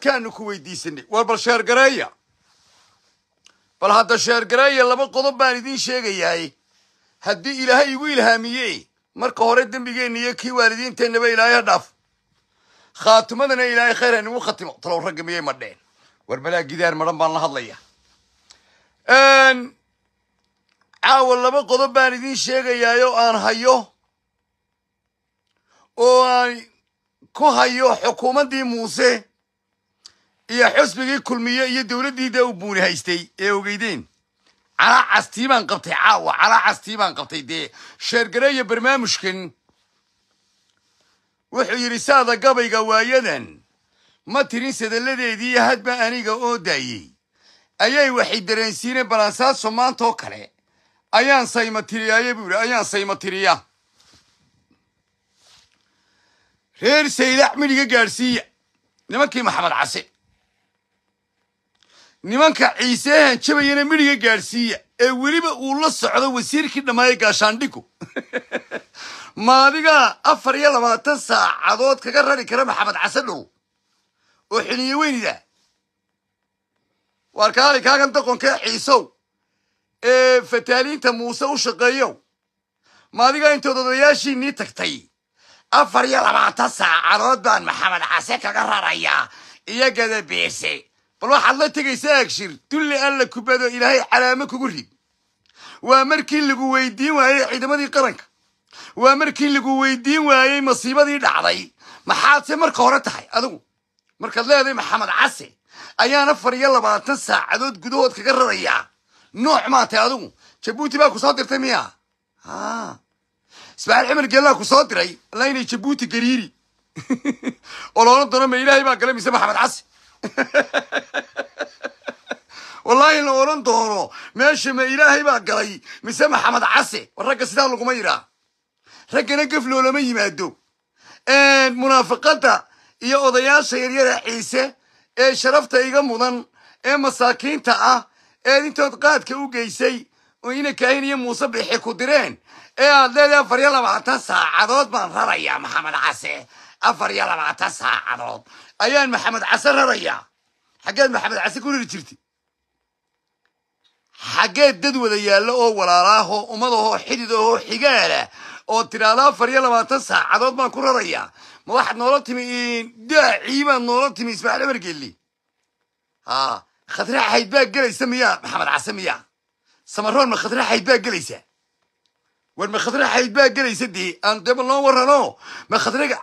cadaadkaanu ku weydiisanay war bal sheergareeya bal hadda sheergareeya laba qodob baan idiin sheegayaay haddii ilaahay igu ilhaamiye marka hore dembigeenna iyo kii waalidiinteennaba ilaahay ha dhaaf khaatimadana ilaahay khayr ha khatimo talow ragga miyay madheen war balaa gidaar madhan baan la hadlaya caawa laba qodob baan idiin sheegayaayoo aan hayo oo aan ku hayo xukuumaddii muuse iyo xusbigii kulmiye iyo dowladdiida u buuni haystay ee ogeydeen calaa castii baan qabtay caawa calaa castii baan qabtay dee sheergareeya barnaamushkan wuxuu yidhi saada gabayga waayadan ma tirin sadalladeedii hadba aniga oo daayey ayay waxay dareensiineen balansaaso maantaoo kale ayaan saymatiriyaaya buu yidhi ayaan saymatiriya reer saylax midhiga gaadhsiiya nimankii maxamed case nimanka ciisehan jabayana midhiga gaadhsiiya ee weliba uu la socdo wasiirkii dhammaaye gaashaandhigu ma adigaa afar iyo labaatan saacadood kaga rari kara maxamed xasan dhow oo xiliye weynida waar kaali kaagan doqonkee ciisow ee fataaliinta muuse u shaqeeyow ma adigaa intood odayaashiinii tagtay afar iyo labaatan saacadood baan maxamed xase kaga rarayaa iyo gadabiise bal waxaad la tegaysa agshir dulli alla kubado ilaahay calaamo kugu rid waa markii lagu weydiin waayey ciidamadii qaranka waa markii lagu weydiin waayey masiibadii dhacday maxaadse marka hore tahay adigu markaad leedahay maxamed case ayaan afar iyo labaatan saacadood gudahood kaga rarayaa nooc maatay adigu jabuuti baa ku soo dirtay miya ismaaciil cumar geellaa ku soo diray alla inay jabuuti gariiri oo loona loola ma ilaahay baa gala mise maxamed case wallaahi la odhan doono meesha ma ilaahay baa galay mise maxamed case war ragga sidaa laguma yidhaah raggana gef loolama yimaado munaafiqadda iyo odayaasha yaryara ciise ee sharafta iga mudan ee masaakiinta ah eed intood qaadka u geysay oo ina kaahin iyo muuse bixi ku direen ee aad leedahay afar iyo labaatan saacadood baan rarayaa maxamed case afar iyo labaatan saacadood ayaan maxamed case rarayaa xaggeed maxamed case ku riri jirtay xaggeed dad wada yaallo oo walaalaahoo ummadahoo xididahoo xigaalah oo tidhaahdo afar iyo labaatan saacadood baan ku rarayaa ma waxaad noola timi daacii baad noola timi ismaaciil a khatre xayd baa gelaysa miyaa maxamed case miyaa samaroon ma khadraxayd baa gelaysa war makhadre khadre baa gelaysa dee aan deba loo warano ma khadrega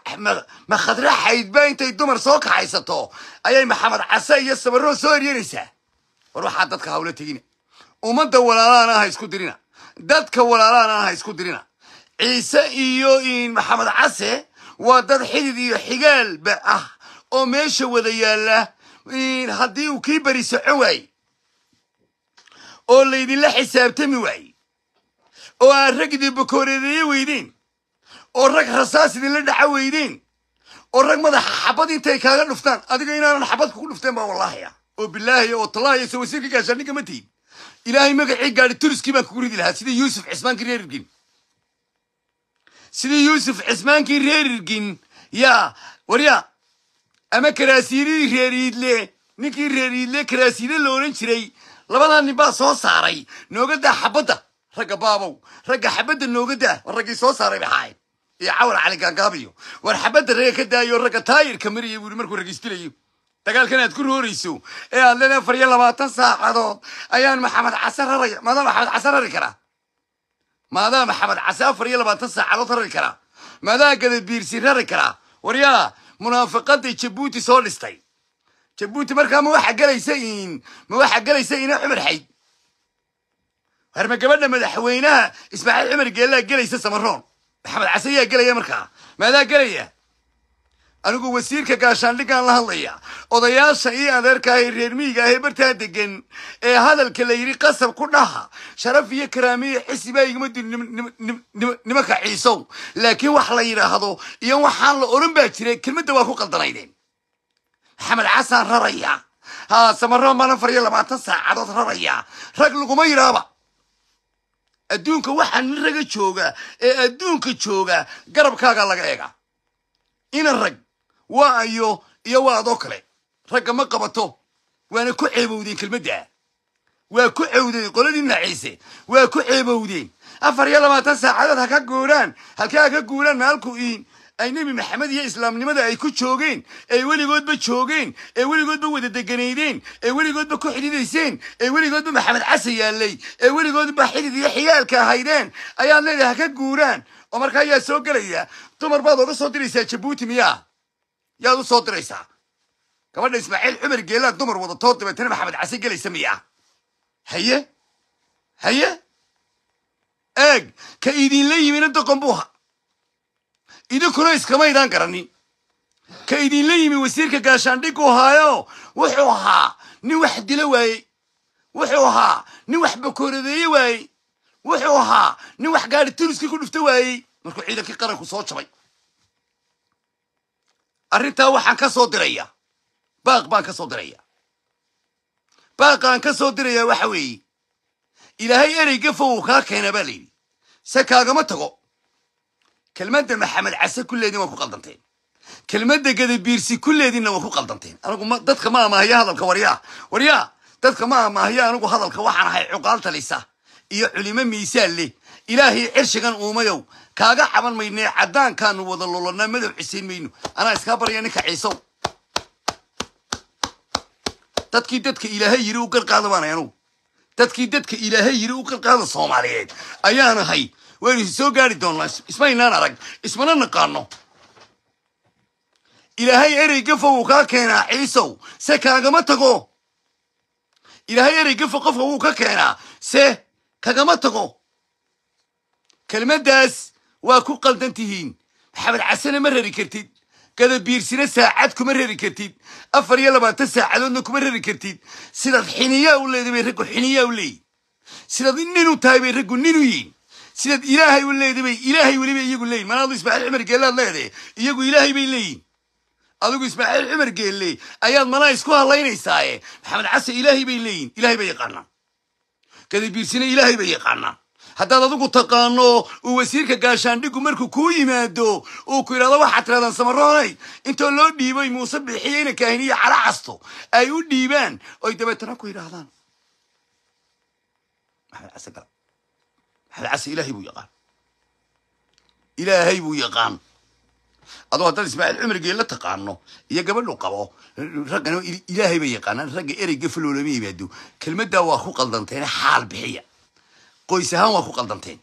ma khadre intay dumar soo kaxaysato ayay maxamed case iyo sabaroo soo eryanaysaa war waxaa dadka hawlo tegina ummadda walaalaana ah isku dirina dadka walaalaana ah isku dirina ciise iyo maxamed case waa dad xidid iyo xigaalba ah oo meesha wada yaalla haddii uu kii bari soco waay oo laydinla xisaabtami waay oo aa rag idin weydeen oo rag rasaasidii la dhaca weydeen oo rag madaxa xabad intay kaaga dhuftaan adiga inaanan xabad kugu dhufteen baa wallaahi oo ah. bilaahi oo tallaahi ise wasiirka gaashaandhigga ma tihin ilaahay magacii gaadhi turiskii baan kugu ridi lahaa sidii yuusuf cismaankii reerirgin sidii yuusuf cismaankii reerirgin yaa waryaa ama karaasiidadii reeriidle ninkii reeriidle karaasiide la odhan jiray labadaa nin baa soo saaray nooga xabadda ragga baabow ragga xabadda nooga daa war raggii soo saaray bay iyo cawal cali gaangaabiyo war xabadda ragga ka daayo ragga taayirka mariya buu markuu ragistilayo dagaalkan aad ku roorayso ee aad leeda afar labaatan saacadood ayaan maxamed case raray maadaam maxamed case rari karaa maadaa maxamed case afar labaatan saacadood rari karaa maadaa gadad biirsi rari karaa waryaa munaafiqadii jabuuti soo dhistay jabuuti markaa ma waxaa gelaysa in ma waxaa gelaysa ina cumar harma gabadha madaxweynaha ismaaciil cumar geellaa gelaysa samaroon maxamed case yaa gelaya markaa maadaa gelaya anigu wasiirka gaashaandhigan la hadlaya odayaasha iyo adeerka ahee reer miyiga ahee bartaa degan ee hadalka la yidhi qasab ku dhaha sharaf iyo karaamiya xisibaa iguma dirin nimanka ciisow laakiin wax la yidhaahdo iyo waxaan la odhan baa jiray kelmadda waa ku qaldanaydeen maxamed casaan raraya ha samaroon baana faryo labaatan saacadood raraya rag laguma yidhaaba adduunka waxaa nin raga jooga ee adduunka jooga garabkaaga laga eega ina rag waa ayo iyo waadoo kale ragga ma qabato waana ku ceebowdeen kelmadda waa ku cewdeen qoladii ciise waa ku ceebowdeen afar iyo labaatan saacadood ha ka guuraan halkee ha ka guuraan maalku iin ay nebi maxamed iyo islaamnimada ay ku joogeen ay weligoodba joogeen ee weligoodba wada deganaydeen ee weligoodba ku xidhiidayseen ee weligoodba maxamed case yaallay ee weligoodba xidid iyo xigaalka ahaydeen ayaad leedahay ka guuraan oo markaa ayaa soo gelaya dumar baad oga soo diraysaa jabuuti miyaa yaad u soo diraysaa gabadha ismaaciil cumar geelaa dumar wadatoo dabeetana maxamed case gelaysa miyaa haye haye eeg ka idinla yimina doqon buuha idinkuna iskama idaan garanin ka idinla yimi wasiirka gaashaandhiguu ahaayo wuxuu ahaa nin wax dilo waayey wuxuu ahaa nin wax bakoradeeye waayey wuxuu ahaa nin wax gaari tuniskii ku dhufto waayey markuu ciidankii qaranku soo jabay arrintaa waxaan ka soo diraya baaq baan ka soo diraya baaqaan ka soo dirayaa waxa weeye ilaahay ereyga fow kaa keena baa layidhi se kaagama tago kelmadda maxamed case kulleedin waa ku qaldanteen kelmadda gadabiirsi kulleediinna waa ku qaldanteen anigu dadka ma amaahiya hadalka waryaa waryaa dadka ma amaahiya anigu hadalka waxaan ahay cuqaal talisa iyo culimo miisaan leh ilaahay cirshigan uumayow kaaga caban maynee caddaankaanu wada lolonaa madow cisiin mayno anaa iskaa barya ninka ciisow dadkii dadka ilaahay yiri u garqaada baanay anugu dadkii dadka ilaahay yiri u garqaada soomaaliyeed ayaan ahay waynu soo gaari doonnaa ismaynaan arag ismana naqaano ilaahay erey gafo wuu kaa keenaa ciisow se kaagama tago ilaahay erey gafo qofka wuu ka keenaa se kagama tago kelmaddaas waa ku qaldan tihiin maxamed casane ma rari kartid gadabiirsina saacad kuma rari kartid afar iyo labaatan saacadoodna kuma rari kartid sidaad xiniyaa u leeday bay raggu xiniyaa u leeyihin sidaad nin u tahay bay raggu nin u yihin sidaad ilaahay u leeda bay ilaahay weliba iyagu leeyihin adu ismaaxiil cumar geellaad leedahay iyagu ilaahay bay leeyihin adigu ismaaxiil cumar geelle ayaad manaa isku hadlaynaysaaye maxamed case ilaahay bay leeyihin ilahay bay yaqaanaa kadabiirsine ilaahay bay yaqaanaa haddaad adigu taqaano uu wasiirka gaashaandhigu markuu kuu yimaado uu ku yidhahdo waxaad tiradaan samaroonay intoo loo dhiibay muuse bixiyey ina kaahiniyo cala casto ay u dhiibaan oy dabeetana ku yidhaahdaan hadcase ilaahay buu yaqaan ilaahay buu yaqaan adoo haddaan ismaaciil cumargee la taqaano iyo gabadhu qabo raggana ilaahay bay yaqaanaan ragga ereyga faloolama yimaado kelmaddaa waa ku qaldanteen xaal bixiya qoys ahaan waa ku qaldanteen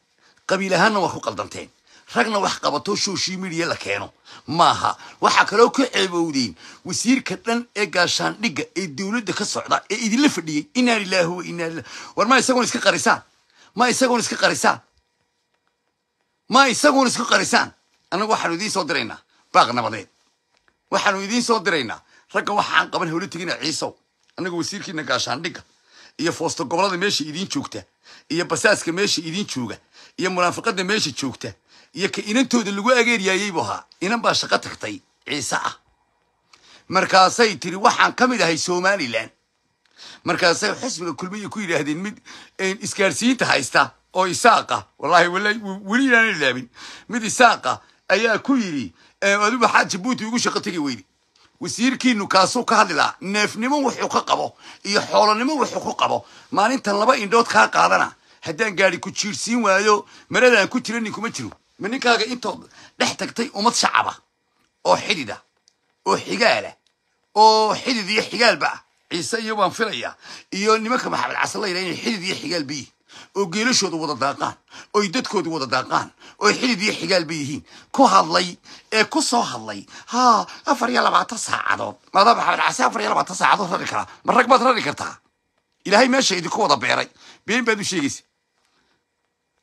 qabiil ahaanna waa ku qaldanteen ragna wax qabato social media la keeno maaha waxaa kaloo ka ceebowdeen wasiirka dhan ee gaashaandhigga ee dowladda ka socda ee idinla fadhiyey inaa lilaahi wa inaa lillah warmaa isagoon iska qarisaan ma isagun iska qarisaan ma isagun iska qarisaan annagu waxaanu idiin soo diraynaa baaq nabadeed waxaanu idiin soo diraynaa ragga waxaan qaban hawla tegina ciisow anaga wasiirkiina gaashaandhigga iyo foosto gobolada meesha idiin joogta iyo basaaska meesha idiin jooga iyo munaafaqada meesha joogta iyo ka inantooda lagu ageeryaayey buu ahaa inan baa shaqo tagtay ciise ah markaasay tiri waxaan ka mid ahay somalilan markaasay xisbiga kulmiya ku yidhaahdeen mid isgaarsiinta haysta oo isaaqa wallahi weli inaana ilaabin mid isaaqa ayaa ku yidhi aduba xaa jabuuti ugu shaqo tegi weydi wasiirkiinu kaasuu ka hadlilaa neefnimo wuxuu ka qabo iyo xoolonimo wuxuu ku qabo maalintan laba indhood kaa qaadana haddaan gaadi ku jiirsiin waayo maradaan ku jiranin kuma jiro ma ninkaaga intood dhex tagtay ummad shacaba oo xidida oo xigaala oo xidid iyo xigaalba ah ciise iyo baan filaya iyo nimanka maxamed caslayna inay xidid iyo xigaal ba yihiin oo geelashooda wada daaqaan oy dadkooda wada daaqaan oo xidid iyo xigaal ba yihiin ku hadlay ee ku soo hadlay ha afar iyo labaatan saacadood maadaam maxamed case afar iyo labaatan saacadood rari karaa ma rag baad rari kartaa ilaahay meesha idinku wada beeray been baad u sheegaysa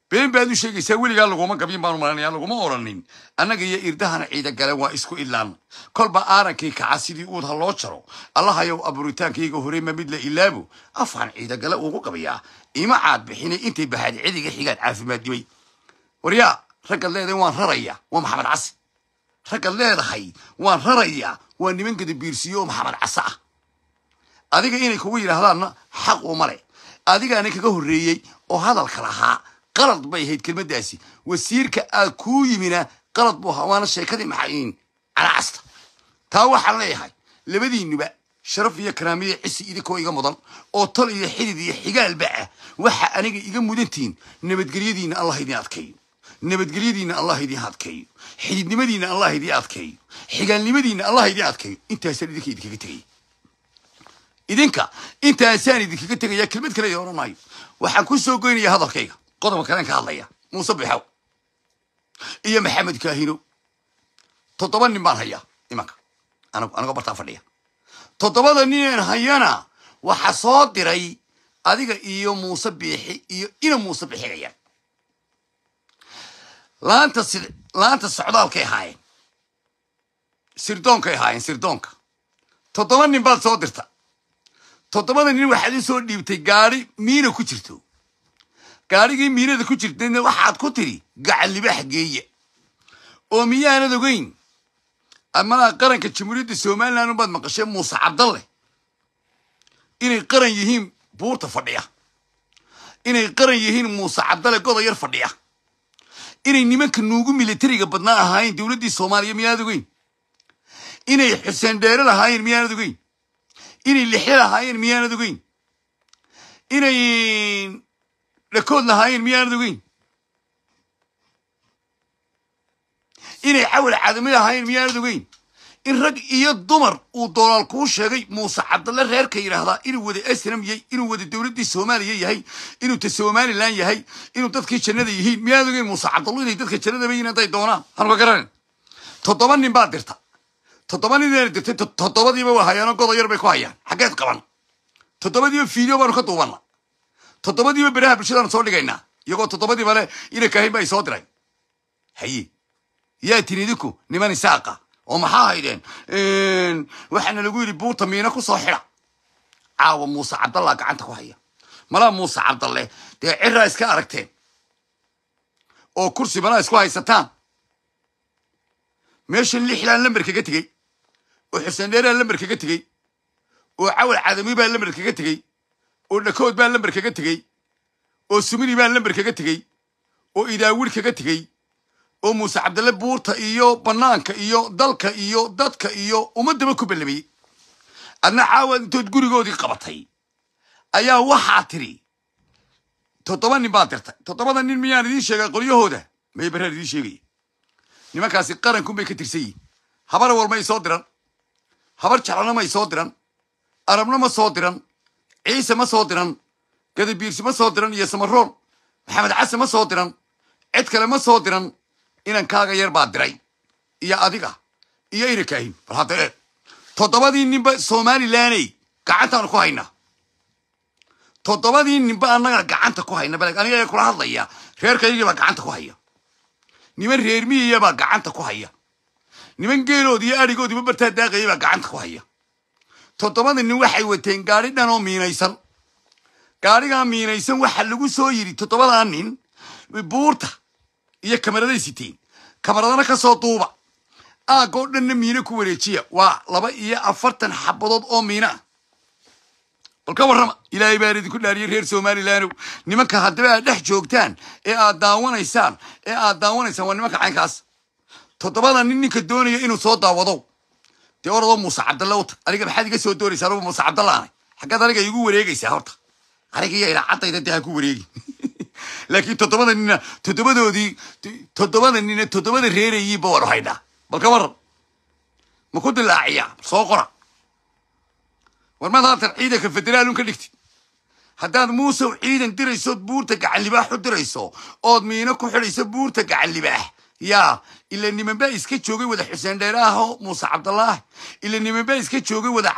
been baad u sheegaysaa weligaa laguma gabin baanu maranaya laguma oranin annaga iyo irdahana ciida gale waa isku ilaan kolba aarankii kaca sidii uud ha loo jaro allahayow abuuritaankayga hore ma mid la ilaabo afaan ciida gale uugu gabayaa ima caad bixinay intay bahaad cidiga xigaad caafimaad dibay waryaa raggad leedahay waan raraya waa maxamed casi raggaad leedahay waan rarayaa waa niman gadabiirsiiyo oo maxamed case ah adiga inay kugu yidhaahdaanna xaq uma leh adigaana kaga horreeyey oo hadalka lahaa qalad bay ahayd kelmadaasi wasiirka aa kuu yimina qalad buu ahaa waana sheekadii maxayin canaacasta taa waxaan leeyahay labadiinnuba sharaf iyo karaamiya cisi idinkoo iga mudan oo tal iyo xidid iyo xigaalba ah waxa aniga iga mudantihiin nabadgelyadiina allah idin adkeeyo nabadgelyadiinna allah idin adkeeyo xididnimadiinna allah idin adkeeyo xigaalnimadiinna allah idin adkeeyo intaasaan idinka idinkaga tegaya idinka intaasaan idinkaga tegaya kelmad kale iyo odhan waxaan ku soo goynayaa hadalkayga qodobka kalen ka hadlaya muuse bixow iyo maxamed kaahino toddoba nin baan hayaa imanka anagoo bartaa fadhiya toddobada nineen hayana waxa soo diray adiga iyo muuse biixi iyo ina muuse bixigayaan laanta laanta socdaalkay ahaayeen sirdoonkay ahaayeen sirdoonka toddoba nin baad soo dirta toddobada nin waxaad isoo dhiibtay gaari miina ku jirto gaadhigii miinada ku jirtayna waxaad ku tidhi gacallibax geeya oo miyaanad ogeyn amalaa qaranka jamhuuriyadda somalilan ubaad maqashee muuse cabdalle inay qaran yihiin buurta fadhiya inay qaran yihiin muuse cabdalle goda yar fadhiya inay nimanka nuugu militariga badnaa ahaayeen dowladdii soomaaliya miyaanad ogeyn inay xuseen dheere lahaayeen miyaanad ogeyn inay lixya lahaayeen miyaanad ogeyn inay dhakood lahaayeen miyaanad ogeyn inay xawal caadamid ahaayeen miyaanad ogeyn in rag iyo dumar uu dolaal kuu sheegay muuse cabdalle reerka yidhaahdaa inuu wada asram yahay inuu wada dowladdii soomaaliya yahay inuu ta somalilan yahay inuu dadkii jannada yihiin miyaanad ogeyn muuse cabdallu inay dadka jannadaba yihiin hadday doonaan halka garanayna toddoba nin baa dirta toddoba nin inaan dirtay toddobadiiba waa hayaano goda yar bay ku hayaan xaggeed qaban toddobadiiba video baanu ka duubanna toddobadiiba beraha bulshadaanu soo dhigaynaa iyagoo toddobadiiba le inay kahayn ba isoo diray haye yaa tin idinku niman isaaqa oo maxaa haydeen waxaana lagu yidhi buurta miino ku soo xida caawa muuse cabdalla gacanta ku haya malaa muuse cabdalle dee ciraa iska aragteen oo kursi malaa isku haysataan meeshan lixlaan lamber kaga tegey oo xuseen dheeraan lamber kaga tegey oo cawal cadami baa lamber kaga tegey oo dhakood baa lamber kaga tegey oo sumini baa lamber kaga tegey oo idaawil kaga tegey oo muuse cabdalle buurta iyo bannaanka iyo dalka iyo dadka iyo ummaddaba ku bellamayey adna caawaad intood gurigoodii qabatay ayaa waxaa tidhi toddoba nin baa dirtay toddobada nin miyaan idiin sheegay qolyahooda may baraan idiin sheegaya nimankaasi qarankunbay ka tirsan yihin habar walmay soo diran habar jeclana may soo diran arabna ma soo diran ciise ma soo diran gadabiirsi ma soo diran iyo samaroon maxamed case ma soo diran cid kale ma soo diran inankaaga yar baa diray iyo adiga iyo inankaahin bal hadda eeg toddobadii ninba somalilaney gacantaanu ku haynaa toddobadii ninba annaga gacanta ku hayna bal aniga kula hadlaya reerkaygiibaa gacanta ku haya niman baa gacanta ku haya niman geeloodi iyo arigoodiiba bartaa daaqayabaa gacanta ku haya toddobada nin waxay wateen gaari dhan oo miinaysan gaadhigaa miinaysan waxaa lagu soo yidhi toddobadaa nin buurta iyo kamaraday siteen kamaradana kasoo duuba aagoo dhanna miino ku wareejiya waa laba iyo afartan xabadood oo miino ah bal ka ilaahay baan idinku dhaariyay reer somalilandow nimanka haddaba aad dhex joogtaan ee aad daawanaysaan ee aad daawanaysaan waa nimanka caynkaas toddobada nin ninka doonaya inuu soo daawado dee oradoo muuse cabdalle u aniga maxaad iga soo doonaysa anugu muuse cabdalle ahay xaggaad aniga igu wareegaysaa horta aniga ila caddayda dee ha ku wareegi laakiin toddobada nina toddobadoodii toddobada nina toddobada reerayiiba waan u haynaa bal ka waran ma ku dilaaciya soo qora war maad haatan ciidanka federaalun ka dhigtay haddaad muuse ciidan diraysood buurta gacanlibaax u dirayso ood miino ku xidhayso buurta gacanlibaax yaa ile nimanbaa iska joogay wada xuseen dheeraaho muuse cabdalaahi ile nimanbaa iska joogay wada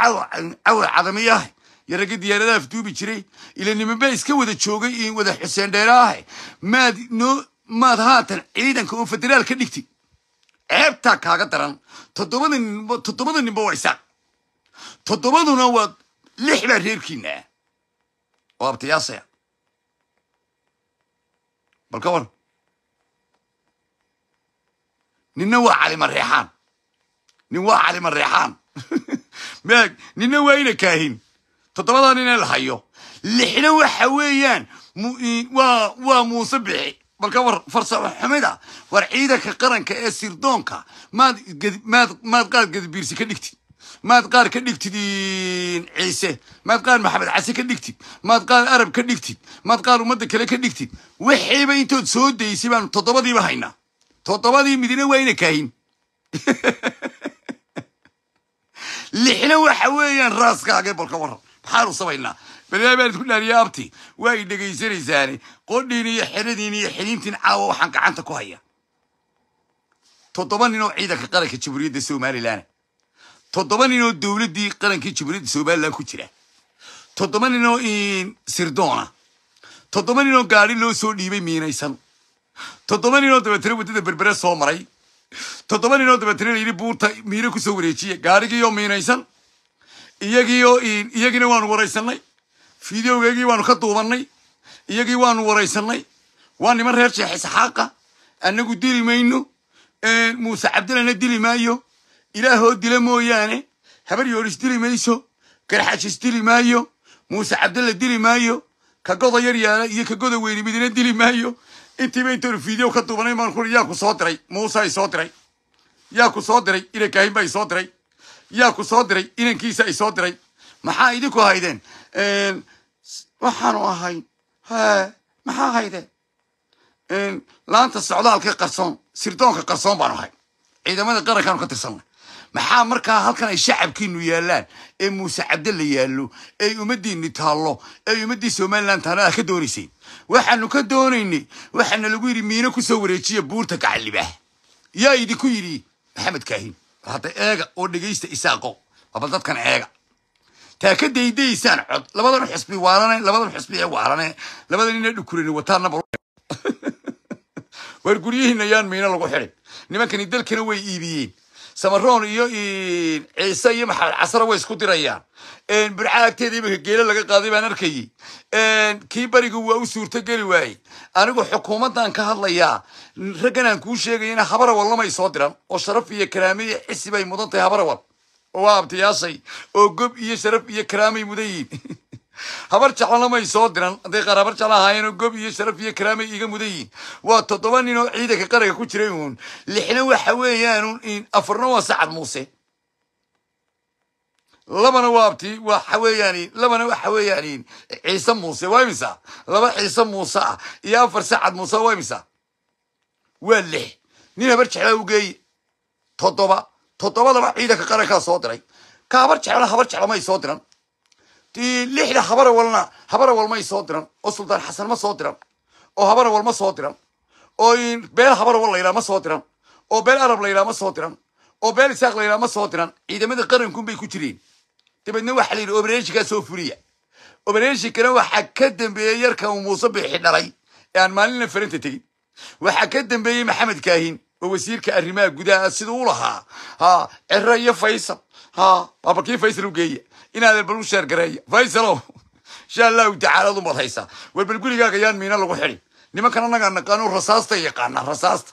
cawar cadamiyaah iyo ragga diyaaradaha afduubi jiray ilaa nimanbaa iska wada joogay wada xuseen dheeraaah maad noo maad haatan ciidanka oo federaal ka dhigtid ceebtaa kaaga daran toddobada toddobada ninba waa isaaq toddobaduna waa lix baa reerkiinaa oo abtiyaasaya bal ninna waa calima reexaan nin waa calima reexaan maag ninna waa ina kaahin toddobadaa nin la hayo lixna waxa weeyaan waa waa muuse bixi balka war farsamo xumida war ciidanka qaranka ee sirdoonka maad maad maad qaar gadibiirsi ka dhigtid maad qaar ka dhigtid ciise maad qaar maxamed case ka dhigtid maad qaar arab ka dhigtid maad qaar ummadda kale ka dhigtid wixiiba intood soo daysay baanu toddobadiiba haynaa toddobadii midna wayna kaahin lixna waxa weeyaan raaskaaga balka waran maxaanu samaynaa badaa baan idku dhaaniya abti waa i qodhiin iyo xeradiin iyo xiliintiin caawa waxaan gacanta ku haya toddoba nin oo ciidanka qaranka jamhuuriyadda somalilan toddoba nin oo dowladdii qarankii jamhuuriyadda somalilan ku jira toddoba nin oo sirdoona toddoba nin oo gaari loo soo dhiibay miinaysan toddoba ninoo dabeetana waddada berbere soo maray toddoba ninoo dabeetana layidhi buurta miino kusoo wareejiya gaarigiioo miinaysan iyagiioo iyagina waanu waraysanay fideogeygii waanu ka duubannay iyagii waanu waraysanay waa niman reer sheekh isxaaqa annagu dili mayno muuse cabdilana dili maayo ilaahoo dila mooyaane habar yoodhis dili mayso garxashis dili maayo muuse cabdilla dili maayo ka goda yar yaala iyo ka goda weyni midina dili maayo intii intaanu fiideo ka duubanay maan kuri yaa ku soo diray muusa i soo diray yaa ku soo diray inanka ahimba diray yaa ku soo diray inankiisa i soo diray maxaa idinku haydeen waxaanu ahay maxaa haydeen laanta socdaalka qarsoon sirdoonka qarsoon baanu ahay ciidamada qarankaanu ka tirsanna maxaa markaa halkan ay shacabkiinu yaalaan ee muuse cabdalla yaallo ay ummadiinni taallo ay ummaddii somalilan taana ka doonayseen waxaanu ka doonaynay waxaana lagu yidhi miino ku soo wareejiya buurta gacalibah yaa idinku yidhi maxamed kaahin war hadda eega oo dhegaysta isaaqo wabal dadkan eega taa ka daydaysaan cod labadan xusbi waalan labadan xusbi ee waalan labada nina dhukuran wataana waar guryihiina yaan miino lagu xidhin nimankani dalkana way iibiyeen samaroon iyo ciise iyo maxamed casra way isku dirayaan bircaagteeda imika geela laga qaaday baan arkayey kii barigu waa u suurto geli waayey anigu xukuumaddan ka hadlayaa ragganaan kuu sheegaya in habarawal lamay soo diran oo sharaf iyo karaame iyo xisi mudan tahay habarawal oo waa abtiyaashay oo gob iyo sharaf iyo karaamay mudan yihin habar jeclanamay soo diran hadday qaar habar jecla ahaayeenoo gob iyo sharaf iyo karaamay iiga mudan yihiin waa toddoba nin oo ciidanka qaranka ku jiray uun lixna waxa weeyaan afarna waa sacad muuse labana waa abti waxa weeyaan labana waxa weeyaan ciise muuse waa imisa laba ciise muuse ah iyo afar sacad muuse waa imisa waa lix nin habar jeclaa u geeye toddoba toddobadaba ciidanka qarankaa soo diray ka habar jecla habar jeclamay soo diran dee lixda habara walna habara walmay soo diran oo suldaan xasan ma soo diran oo habara wal ma soo diran oo beel habara wal laydhaa ma soo diran oo beel arab laydhaa ma soo diran oo beel isaaq laydhaa ma soo diran ciidamada qarankunbay ku jireen dabeedna waxaa la yidhi obereeshikaa soo furiya obereeshinkana waxaa ka dambeeyey yarkan muuse bixi dhalay ee aan maalinna faranta tegin waxaa ka dambeeyey maxamed kaahin oo wasiirka arrimaha gudaha siduu u lahaa ha cerro iyo faysal ha kii faysal u geeya inaad bal u sheer gareeya faysalow oh, insha allahu tacaala ad u madhaysaa war bal gurigaaga yaan miina lagu xidhin nimankan annagaa naqaano rasaasta yaqaana rasaasta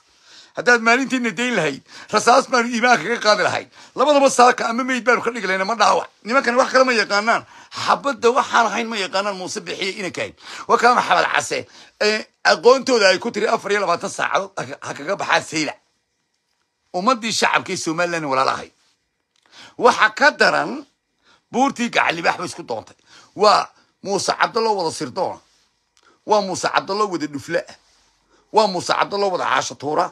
haddaad maalintiina dayn lahayd rasaas baanu iimaan kaga qaadi lahayd labadaba saaka ama meyd baanu ka dhigi lahayna ma dhaawac nimankani wax kale ma yaqaanaan xabadda waxaan ahayn ma yaqaanaan muuse bixiye inankahayn waa maxamed case aqoontooda ay ku tiri afar iyo labaatan saacadood ha kaga baxaa sayla ummadii shacabkaee somalilan walaalahay waxa ka daran buurtii gacalibaax ba isku doontay waa muuse cabdaloo wada sirdoona waa muuse cabdalo wada dhuflaa waa muuse cabdaloo wada caashatuura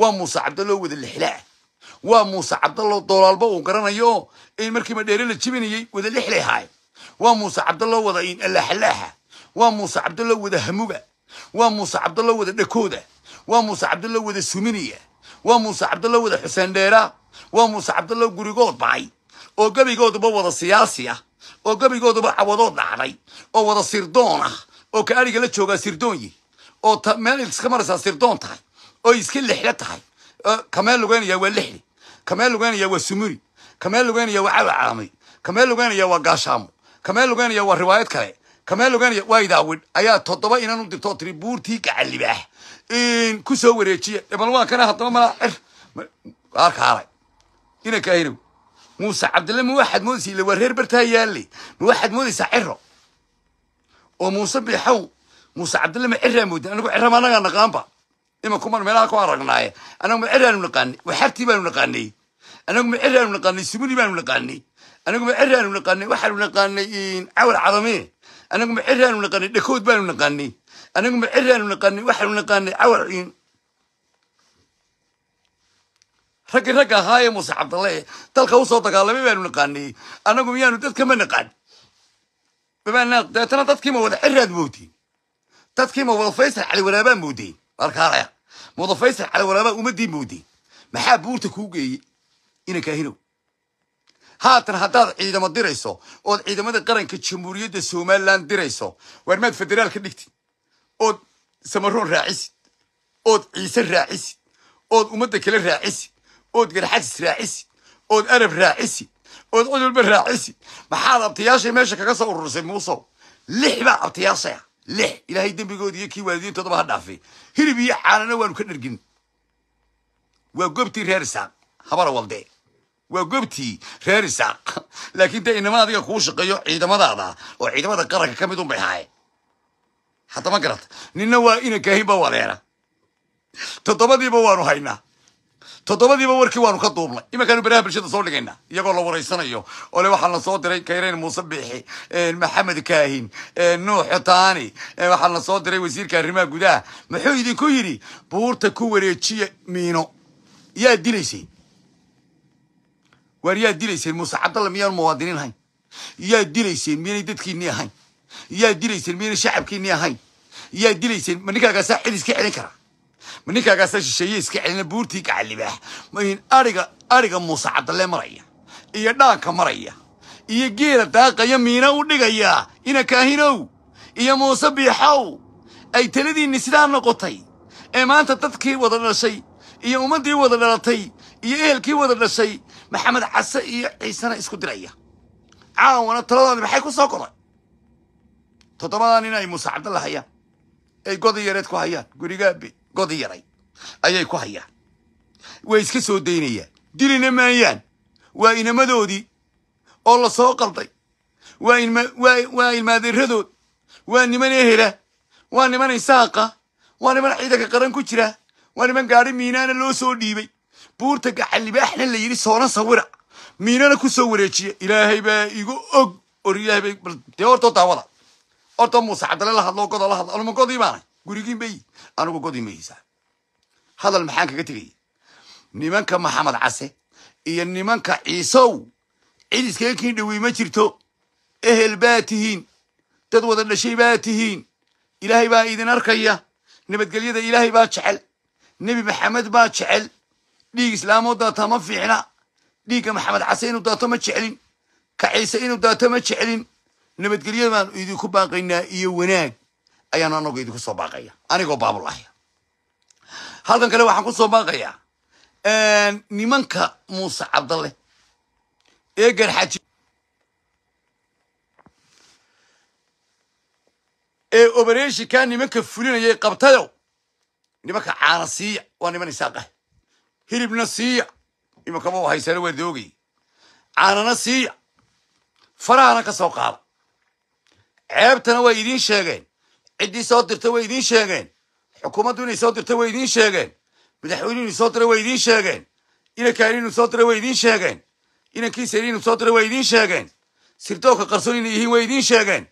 waa muuse cabdaloo wada lixlaa waa muuse cabdalo doolaalba uu garanayo markiiba dheere la jibinayey wada lixlay waa muuse cabdalo wada allaaxalaaxa waa muuse cabdalo wada hamuga waa muuse cabdaloo wada dhekooda waa muuse cabdaloo wada suminiya waa muuse cabdalo wada xuseen dheera waa muuse cabdalo gurigood baay oo gebigooduba wada siyaasi ah oo gebigooduba cawadood dhacday oo wada sirdoon ah oo ka ariga la joogaa sirdoonyi yihi oo meel iska maraysaa sirdoon tahay oo iska lixla tahay kamee lugeynaya waa lixli kamee lugeynaya waa sumuri kamee lugeynaya waa cawa caamay lugeynaya waa gaashaamo kamee lugeynaya waa riwaayad kale kamee lugeynaya waa idaawidh ayaa toddoba inan u dirto tiri buurtii gacalibaaha ku soo wareejiya bal kana haddaba malaa cir arkaalay ina kaahinow muuse cabdilla ma waxaad moodaysa ila waa reer bartaa yaalle ma waxaad moodaysaa ciro oo muuse biixow muuse cabdilla ma ciraa mooda anigu cirama anagaa naqaanba nimankumaan meelaha ku aragnaaye anagu ma ceraanu naqaanay waxartii baanu naqaanay anagu ma ceraanu naqaanay sumuli baanu naqaanay anagu ma naqaanay waxaanu naqaanay cawal cadame anagu ma naqaanay dhakood baanu naqaanay anagu ma naqaanay waxaanu naqaanay cawal raggii ragga ahaa muuse cabdalle dalka usoo dagaalamay baanu naqaanay anagu miyaanu dadka ma naqaan dabeetana dadkiima wada ceraad moodeen dadkiima wada faysal cali waraabaa moodeen walaalaya mudan faysal calawalaabaa umadii moodey maxaa buurta kuu geeyey inankaa hinow haatan haddaad ciidamo dirayso ood ciidamada qaranka jamhuuriyadda somalilan dirayso waarmaad federaal ka dhigtid ood samaroon raacisid ood ciise raacisid ood ummadda kale raacisid ood garxasis raacisid ood arab raacisid ood cid walba raacisid maxaad abtiyaashay meesha kaga soo ururisay muusow lix baa abtiyaashay leh ilaahay dembigoodi iyo kii waalidiintoodaba ha dhaafay hirib iyo caanana waanu ka dhergin waa goobtii reer isaaq habara waldee waa goobtii reer isaaq laakiin dee inama adiga kuu shaqeeyo ciidamadaada oo ciidamada qaranka ka mid un bay unbay hadda ma garata ninna waa ina kaahinba waleena toddobadiiba waanu haynaa toddobadiiba warkii waanu ka duubnay imankaanu baraha bulshada soo dhigayna iyagoo la wareysanayo ole waxaa la soo diray kayreyn muuse biixi maxamed kaahin nuux xotaani waxaa la soo diray wasiirka arrimaha gudaha muxuu idinku yidhi buurta ku wareejiya miino yaa dilayseen waar yaa dilayseen muuse cabdalla miyaan muwaadiniin ahayn yaa dilayseen miyanay dadkiinni ahayn yaa dilayseen miyanay shacabkiinii ahayn yaa dilayseen ma ninkaagaasaa xiliskii celin karaa ninkaagaa shisheeye iska celina buurtii gaxalibaax ariga ariga muuse cabdalle maraya iyo dhaanka maraya iyo geela daaqaya miina u dhigaya ina kaahinow iyo muuse biixow ay taladiinni sidaa noqotay ee maanta dadkii wada dhashay iyo ummaddii wada dhalatay iyo ehelkii wada dhashay maxamed case iyo ciisena isku diraya caawana taladoodi maxay ku soo koray toddobadan in ay muuse cabdalla hayaan ay goda yareed ku hayaan gurigaabe godi yaray ayay ku hayaan way iska soo daynayaan dilina maayaan waa inamadoodii oo la soo qalday waa ilmaadeeradood waa niman ehela waa niman isaaqa waa niman ciidanka qaran ku jira waa niman gaari miinaana loo soo dhiibay buurta gacalibaaxna la yidhi soona sawira miinana ku soo wareejiya ilaahay baa igu og or ilahay hortoo daawada hortoo muuse cabdalle la hadlo goda la hadlo alma godii baanay gurigiin bay anugu godi hadal maxaan kaga tegaya nimanka maxamed case iyo nimanka ciisow cidiskeenkiin dhowey ma jirto ehel baa tihiin dad wada dhashay baa tihiin ilaahay baa idin arkaya nabadgelyada ilaahay baa jecel nebi maxamed baa jecel dhiig islaamoo daata ma fiicna dhiigga maxamed case inuu daato ma jeclin ka ciise inuu daato ma jeclin nabadgelyo baan idinku baaqaynaa iyo wanaag ayaan anagu idinku soo baaqaya anigoo ahya halkan kale waxaan ku soo baaqayaa nimanka muuse cabdalle ee garxaji ee obereshinkaa nimanka fulinayay qabtayow nimanka caana siiya waa niman isaaqah hilibna siiya imankama u haysana waa doogay caanana siiya farahana ka soo qaada ceebtana waa idiin sheegeen ciddii soo dirta way idiin sheegeen xukuumaddu inay soo dirta way idiin sheegeen madaxweyne inuu soo dira way idiin sheegeen inankaani inuu soo dira way idiin sheegeen inankiisa inuu soo dira way idiin sheegeen sirdoonka qarsoon inay yihiin way idiin sheegeen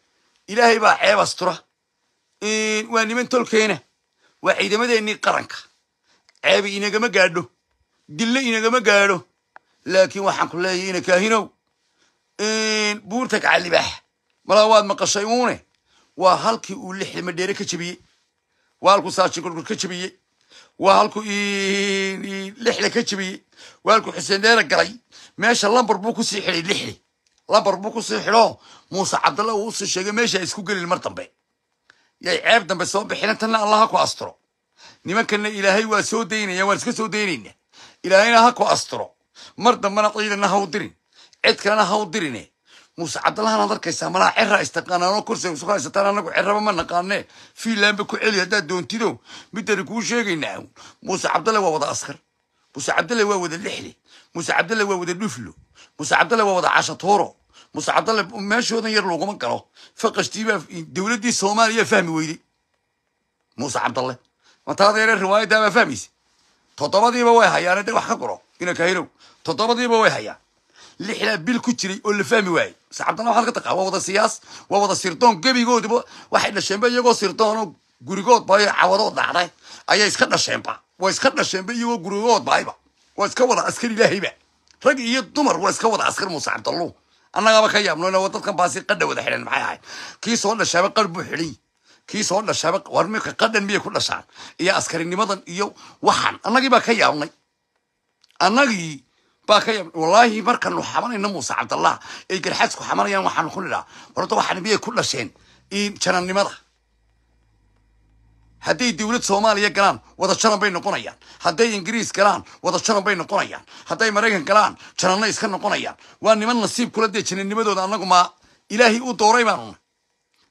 ilaahay baa ceeb astura waa niman tolkeena waa ciidamadeennii qaranka ceebi inagama gaadho dille inagama gaadho laakiin waxaan ku leeyahy inankaahinow buurta kacal malaa waad maqashay uune waa halkii uu li xilmadheere ka jabiyey waa halkuu saajigurgur ka jabiyey waa halkuu lixle ka jabiyey waa halkuu xuseen dheere galay meesha lambar buu kusii xidhay lixli lambar buu kusii xidho muuse cabdalla uu sheegay meesha ay isku gelin mar dambe yay ceeb dambe soo bixina tanna allah ha ku asturo nimankanna ilaahay waa soo daynaya waan iska soo daynayna ilaahayna ha ku asturo mar dambena ciidanna ha u dirin cid kalena ha u dirine muuse cabdalahan arkaysaa malaha ceraa istaqaanaanoo korsi isu haysataan anagu ceraba ma naqaanee fiinlandba ku celi haddaad doontido midani kuu sheegaynaa muuse cabdalle waa wada askar muuse cabdalle waa wada lixle muuse cabdalle waa wada dhuflo muuse cabdalle waa wada cashatooro muuse cabdalle meeshoodan yar loguma galo faqashtiibaa dowladdii soomaaliya fahmi weyday muuse cabdalle mataada yaree riwaayaddaabaa fahmaysa toddobadiiba way hayaane de wax ka qoro inanka haylow toddobadiiba way hayaan lixdaa bil ku jiray oo la fahmi waayey saxaabtana waxaad ka taqaa waa wada siyaas waa wada sirdoon gebigoodiba waxay dhasheenba iyagoo sirdoonoo gurigoodba cawadood dhacday ayay iska dhasheenba waa iska dhasheenba iyagoo gurigoodbaayba waa iska wada askar ilaahayba rag iyo dumar waa iska wada askar muuse cabdallu annagaaba ka yaabno inaa dadkan baasi qadha wada xidhan maxay ahayd kii soo dhashaaba qar buu xidhay kii soo dhashaaba war qadhan miyay ku dhashaan iyo askarinimadan iyo waxaan annagii baa ka yaabnay annagii baa ka wallaahi markanu xamanayno muuse cabdallah ay garxaasku xamanayaan waxaanu ku nidhaa horta waxaan miyay ku dhasheen janannimada hadday dowlad soomaaliya galaan wada jaran bay noqonayaan hadday ingiriis galaan wada jaran bay noqonayaan hadday maraykan galaan jananno iska noqonayaan waa niman nasiib kula dee janannimadooda annagu ilaahay u dooray baanuna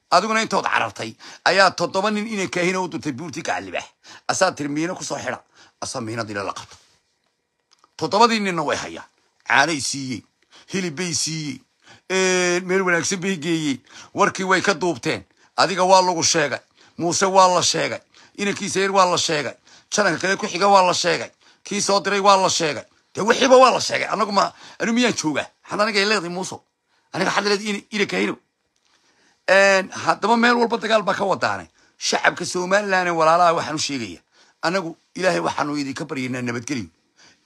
adiguna intood carartay ayaa toddoba nin inankaahina u duntay buurti gacalibah asaa tiri kusoo xida asaa miinad la qabto toddobadii ninna way hayaan caanay siiyey bay siiyey meel wanaagsan bay geeyey warkii way ka duubteen adiga waa lagu sheegay muuse waa la sheegay inankiisa yar waa la sheegay jananka kale ku xiga waa la sheegay kii soo diray waa la sheegay dee wixiiba waa la sheegay anagu ma anu miyaan joogaa an aniga leedahay muuso aniga xadleed inakahino haddaba meel walba dagaal baa ka wadaanay shacabka somalilan walaalaha waxaan u sheegaya anagu ilaahay waxaanu idinka baryaynaa nabadgelyo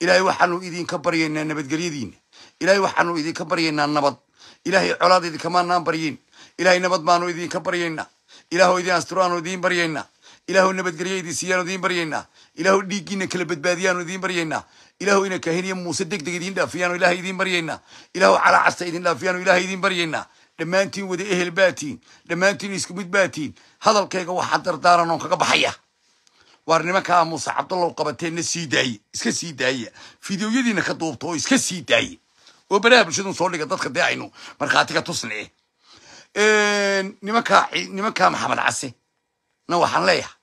ilaahay waxaanu idinka baryaynaa nabadgelyadiina ilaahay waxaanu idinka baryaynaa nabad ilaahay colaad idinkamaanaan baryin ilaahay nabad baanu idinka baryaynaa ilaahw idin asturaanu idiin baryaynaa ilaahw nabadgelyo idin siiyaanu idiin baryaynaa ilaahw dhiiggiina kala badbaadiyaanu idin baryaynaa ilaahw ina kaahiniya muuse deg deg idin dhaafiyaanu ilahay idin baryaynaa ilaahw calaacasta idin dhaafiyaanu ilahay idiin baryaynaa dhammaantiin wada ehel baatiin dhammaantiin isku mid baatiin hadalkayga waxaa dardaaran oon kaga baxaya waar nimanka muuse cabdallow qabateenna sii daaya iska sii daaya fideoyadiina ka duubta oo iska sii daaya oo baraha bulshadun soo dhiga dadka dee aynu markhaatiga tusne nimankaa nimankaa maxamed case na waxaan leeyahay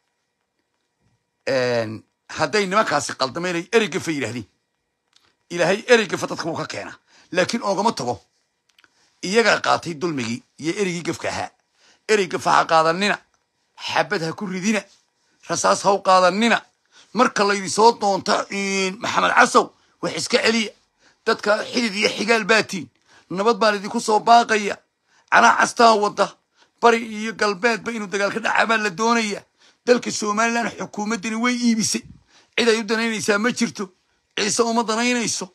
hadday nimankaasi qaldama inay ereyga fa yidhahdeen ilaahay ereygafa dadka wuu ka keena laakiin ogama tago iyagaa qaatay dulmigii iyo ereygii gafka ahaa ereygafa ha qaadanina xabad ha ku ridina rasaas haw qaadanina marka laydi soo doonta maxamed casow wax iska celiya dadka xidid iyo xigaal baatiin nabad baan idinku soo baaqaya canaa castaa wadda bari iyo galbeedba inuu dagaal ka dhacaa baa la doonaya dalka somalilan xukuumaddani way iibisay cid ay u danaynaysaa ma jirto ciise uma danaynayso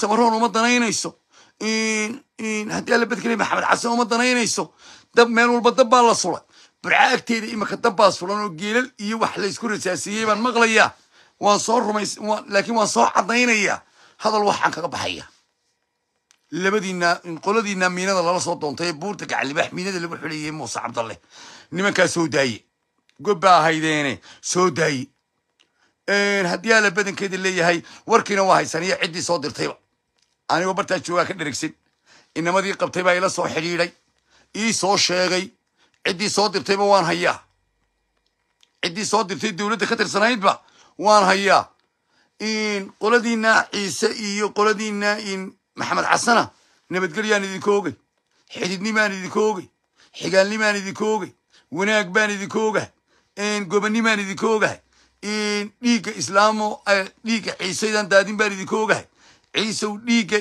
samaroon uma danaynayso haddii alla bedkeliya maxamed xasan uma danaynayso dab meel walba dab baa la sulay barcaagteeda imanka dabbaas fulan oo geelal iyo wax laysku rajaasiiyey baan maqlaya waan soo rumays laakiin waan soo caddaynaya hadal waxaan kaga baxaya labadiina qoladiina miinada lala soo doontay ee buurta gacalibaax miinada lagu xuleeyey muuse cabdalleh nimankaa soo daaye gobbaa ahaydeene soo daaye haddii ala badankeeda leeyahay warkiina waa haysan iyo ciddii soo dirtayba anigoo bartaa joogaa ka dherigsan inamadii qabtay baa ila soo xidhiidhay ii soo sheegay ciddii soo dirtayba waan hayaa ciddii soo dirtay dowladda ka tirsanaydba waan hayaa qoladiina ciise iyo qoladiinaa maxamed casana nabadgelyaan idinka ogay xididnimaan idinka ogay xigaalnimaan idinka ogay wanaag baan idinka ogahay gobanimaan idinka ogahay dhiigga islaamo dhiigga ciiseydaan daadin baan idinka ogahay ciisew dhiigga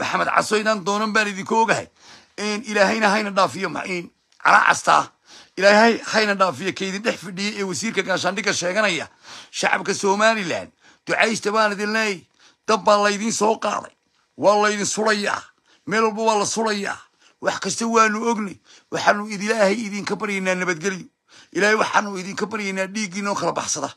maxamed casoydaan doonan baan idinka ogahay ilaahayna hayna dhaafiyo canaa castaa ilaahay hayna dhaafiya kaydin dhex fidhiya ee wasiirka gaashaandhigga sheeganaya shacabka somalilan ducaysta baan idin leeyay dab baa laydiin soo qaaday waa laydin sulayaa meel walba waa la sulayaa wax kasta waanu ognay waxaanu ilaahay idinka baryaynaa nabadgelyo ilaahay waxaanu idinka baryaynaa dhiiggiinoo kala baxsada